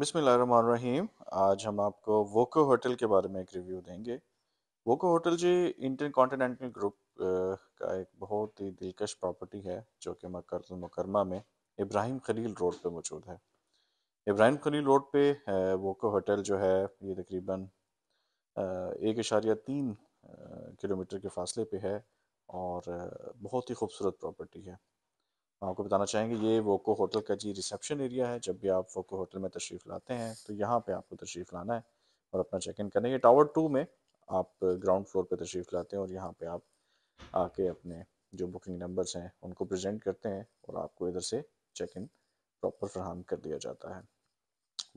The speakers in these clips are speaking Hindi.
बिसमीम आज हम आपको वोको होटल के बारे में एक रिव्यू देंगे वोको होटल जी इंटर कॉन्टीनेंटल ग्रुप का एक बहुत ही दिलकश प्रॉपर्टी है जो कि मकरतुल मकरमा में इब्राहिम खलील रोड पे मौजूद है इब्राहिम खलील रोड पे वोको होटल जो है ये तकरीबन एक इशारिया तीन किलोमीटर के फासले पे है और बहुत ही खूबसूरत प्रॉपर्टी है आपको बताना चाहेंगे ये वोको होटल का जी रिसेप्शन एरिया है जब भी आप वोको होटल में तशरीफ़ लाते हैं तो यहाँ पे आपको तशरीफ़ लाना है और अपना चेक इन करना है टावर टू में आप ग्राउंड फ्लोर पे तशरीफ़ लाते हैं और यहाँ पे आप आके अपने जो बुकिंग नंबर्स हैं उनको प्रेजेंट करते हैं और आपको इधर से चेक इन प्रॉपर फ्राहम कर दिया जाता है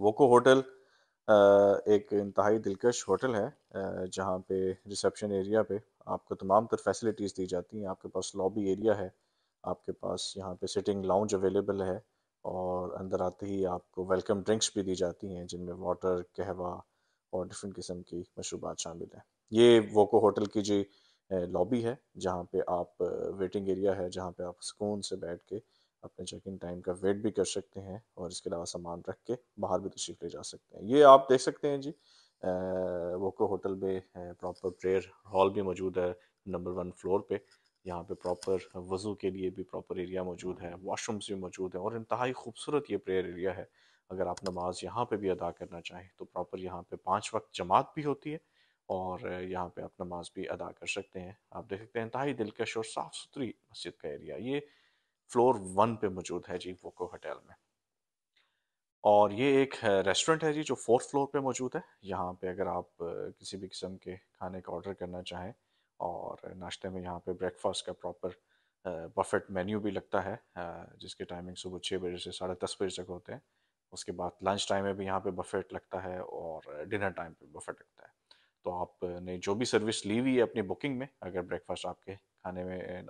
वोको होटल एक इंतहाई दिलकश होटल है जहाँ पे रिसेप्शन एरिया पे आपको तमाम तर फैसिलिटीज़ दी जाती हैं आपके पास लॉबी एरिया है आपके पास यहाँ पे सिटिंग लाउंज अवेलेबल है और अंदर आते ही आपको वेलकम ड्रिंक्स भी दी जाती हैं जिनमें वाटर कहवा और डिफरेंट किस्म की मशरूबात शामिल हैं ये वोको होटल की जी लॉबी है जहाँ पे आप वेटिंग एरिया है जहाँ पे आप सुकून से बैठ के अपने चेक इन टाइम का वेट भी कर सकते हैं और इसके अलावा सामान रख के बाहर भी तशरीफ ले जा सकते हैं ये आप देख सकते हैं जी वोको होटल में प्रॉपर प्रेयर हॉल भी मौजूद है नंबर वन फ्लोर पे यहाँ पे प्रॉपर वज़ू के लिए भी प्रॉपर एरिया मौजूद है वाशरूम्स भी मौजूद हैं और इंतहाई खूबसूरत ये प्रेयर एरिया है अगर आप नमाज यहाँ पे भी अदा करना चाहें तो प्रॉपर यहाँ पे पाँच वक्त जमात भी होती है और यहाँ पे आप नमाज भी अदा कर सकते हैं आप देख सकते हैं इंतहाई दिलकश और साफ़ सुथरी मस्जिद का एरिया ये फ्लोर वन पे मौजूद है जी वोको होटल में और ये एक रेस्टोरेंट है जी जो फोर्थ फ्लोर पे मौजूद है यहाँ पे अगर आप किसी भी किस्म के खाने का ऑर्डर करना चाहें और नाश्ते में यहाँ पे ब्रेकफास्ट का प्रॉपर बफेट मेन्यू भी लगता है जिसके टाइमिंग सुबह छः बजे से साढ़े दस बजे तक होते हैं उसके बाद लंच टाइम में भी यहाँ पे बफेट लगता है और डिनर टाइम पे बफेट लगता है तो आपने जो भी सर्विस ली हुई है अपनी बुकिंग में अगर ब्रेकफास्ट आपके खाने में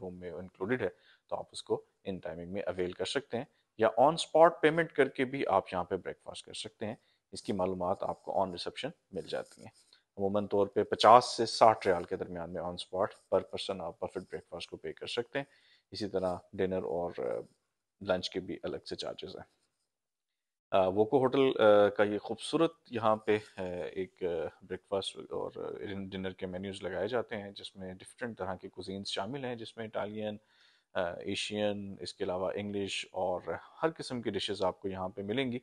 रूम में इंक्लूडेड है तो आप उसको इन टाइमिंग में अवेल कर सकते हैं या ऑन स्पॉट पेमेंट करके भी आप यहाँ पे ब्रेकफास्ट कर सकते हैं इसकी मालूम आपको ऑन रिसेप्शन मिल जाती हैं अमूमन तौर पे 50 से 60 रियाल के दरमियान में ऑन स्पॉट पर पर्सन आप बफेट ब्रेकफास्ट को पे कर सकते हैं इसी तरह डिनर और लंच uh, के भी अलग से चार्जेस हैं वोको uh, होटल uh, का ये खूबसूरत यहाँ पे एक ब्रेकफास्ट और डिनर के मेन्यूज़ लगाए जाते हैं जिसमें डिफरेंट तरह के कुजीन्स शामिल हैं जिसमें इटालियन एशियन इसके अलावा इंग्लिश और हर किस्म की डिशेस आपको यहाँ पे मिलेंगी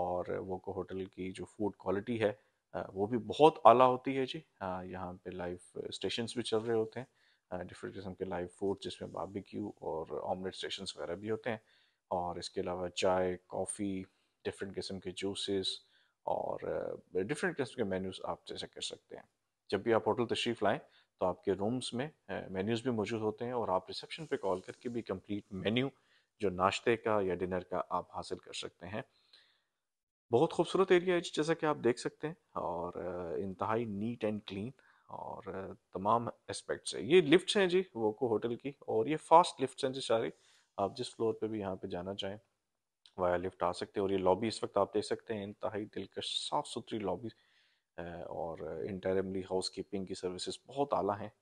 और वोको होटल की जो फूड क्वालिटी है वो भी बहुत आला होती है जी यहाँ पे लाइव स्टेशंस भी चल रहे होते हैं डिफरेंट किस्म के लाइव फूड जिसमें बारबेक्यू और ऑमलेट स्टेशंस वगैरह भी होते हैं और इसके अलावा चाय कॉफ़ी डिफरेंट किस्म के जूसेस और डिफरेंट किस्म के मेन्यूज़ आप जैसे कर सकते हैं जब भी आप होटल तशरीफ़ लाएँ तो आपके रूम्स में मेन्यूज़ भी मौजूद होते हैं और आप रिसेप्शन पे कॉल करके भी कंप्लीट मेन्यू जो नाश्ते का या डिनर का आप हासिल कर सकते हैं बहुत खूबसूरत एरिया है जी जैसा कि आप देख सकते हैं और इंतहाई नीट एंड क्लीन और तमाम एस्पेक्ट्स है ये लिफ्ट्स हैं जी वोको होटल की और ये फास्ट लिफ्ट्स हैं जी सारे आप जिस फ्लोर पे भी यहाँ पे जाना चाहें वाया लिफ्ट आ सकते हैं और ये लॉबी इस वक्त आप देख सकते हैं इंतहाई दिलकश साफ़ सुथरी लॉबी और इंटरमली हाउस कीपिंग की सर्विसेज बहुत आला हैं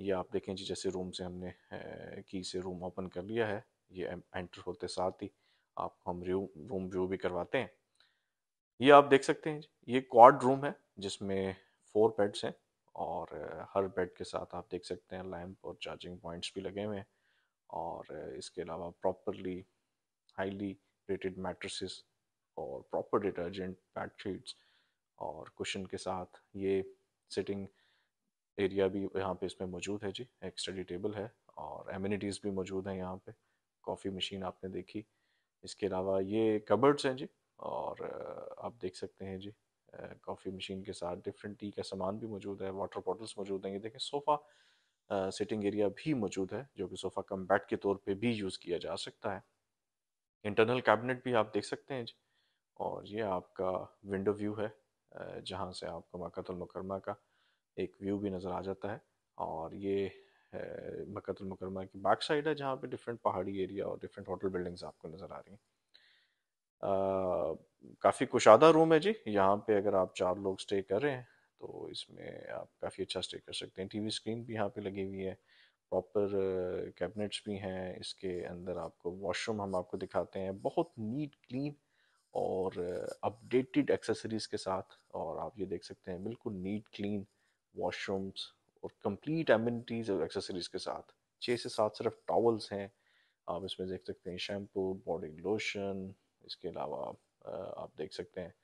ये आप देखें जी जैसे रूम से हमने की से रूम ओपन कर लिया है ये एंटर होते साथ ही आपको हम रूम व्यू भी करवाते हैं ये आप देख सकते हैं ये क्वाड रूम है जिसमें फोर बेड्स हैं और हर बेड के साथ आप देख सकते हैं लैंप और चार्जिंग पॉइंट्स भी लगे हुए हैं और इसके अलावा प्रॉपरली हाईली रेटेड मैट्रेसेस और प्रॉपर डिटर्जेंट बेड शीट्स और कुशन के साथ ये सिटिंग एरिया भी यहाँ पे इसमें मौजूद है जी एक स्टडी टेबल है और एमिनिटीज़ भी मौजूद हैं यहाँ पे कॉफ़ी मशीन आपने देखी इसके अलावा ये कबर्ड्स हैं जी और आप देख सकते हैं जी कॉफ़ी मशीन के साथ डिफरेंट टी का सामान भी मौजूद है वाटर बॉटल्स मौजूद हैं ये देखें सोफ़ा सिटिंग एरिया भी मौजूद है जो कि सोफ़ा कम के तौर पे भी यूज़ किया जा सकता है इंटरनल कैबिनेट भी आप देख सकते हैं जी और ये आपका विंडो व्यू है जहाँ से आपको मकतुलमकरमा का एक व्यू भी नज़र आ जाता है और ये मकतुलमकरमा की बैक साइड है जहाँ पे डिफरेंट पहाड़ी एरिया और डिफरेंट होटल बिल्डिंग्स आपको नज़र आ रही हैं काफ़ी कुशादा रूम है जी यहाँ पे अगर आप चार लोग स्टे कर रहे हैं तो इसमें आप काफ़ी अच्छा स्टे कर सकते हैं टीवी स्क्रीन भी यहाँ पे लगी हुई है प्रॉपर कैबिनेट्स भी हैं इसके अंदर आपको वॉशरूम हम आपको दिखाते हैं बहुत नीट क्लीन और अपडेटेड एक्सेसरीज़ के साथ और आप ये देख सकते हैं बिल्कुल नीट क्लीन वॉशरूम्स और कंप्लीट एमिनिटीज़ और एक्सेसरीज़ के साथ छः से सात सिर्फ टॉवल्स हैं आप इसमें देख सकते हैं शैम्पू बॉडी लोशन इसके अलावा आप देख सकते हैं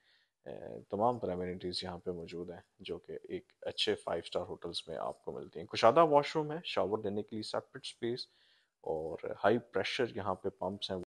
तमाम प्रेमिनिटीज़ यहाँ पे मौजूद हैं जो कि एक अच्छे फाइव स्टार होटल्स में आपको मिलती हैं कुशादा वॉशरूम है शावर देने के लिए सेपरेट स्पेस और हाई प्रेशर यहाँ पे पंप्स हैं